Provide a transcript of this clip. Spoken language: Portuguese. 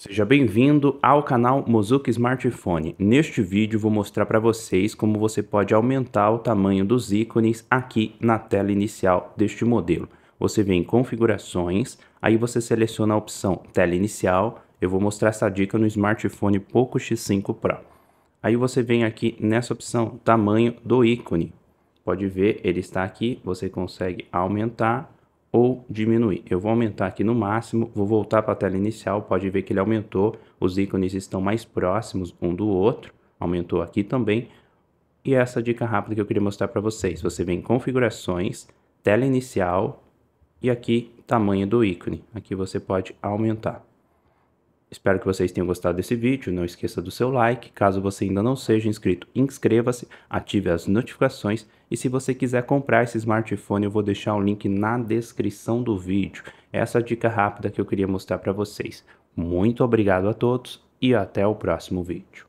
Seja bem-vindo ao canal Mozuki Smartphone. Neste vídeo vou mostrar para vocês como você pode aumentar o tamanho dos ícones aqui na tela inicial deste modelo. Você vem em configurações, aí você seleciona a opção tela inicial, eu vou mostrar essa dica no smartphone Poco X5 Pro. Aí você vem aqui nessa opção tamanho do ícone. Pode ver, ele está aqui, você consegue aumentar ou diminuir. Eu vou aumentar aqui no máximo, vou voltar para a tela inicial, pode ver que ele aumentou, os ícones estão mais próximos um do outro, aumentou aqui também. E essa dica rápida que eu queria mostrar para vocês, você vem em configurações, tela inicial e aqui tamanho do ícone, aqui você pode aumentar. Espero que vocês tenham gostado desse vídeo, não esqueça do seu like, caso você ainda não seja inscrito, inscreva-se, ative as notificações e se você quiser comprar esse smartphone eu vou deixar o link na descrição do vídeo. Essa é dica rápida que eu queria mostrar para vocês. Muito obrigado a todos e até o próximo vídeo.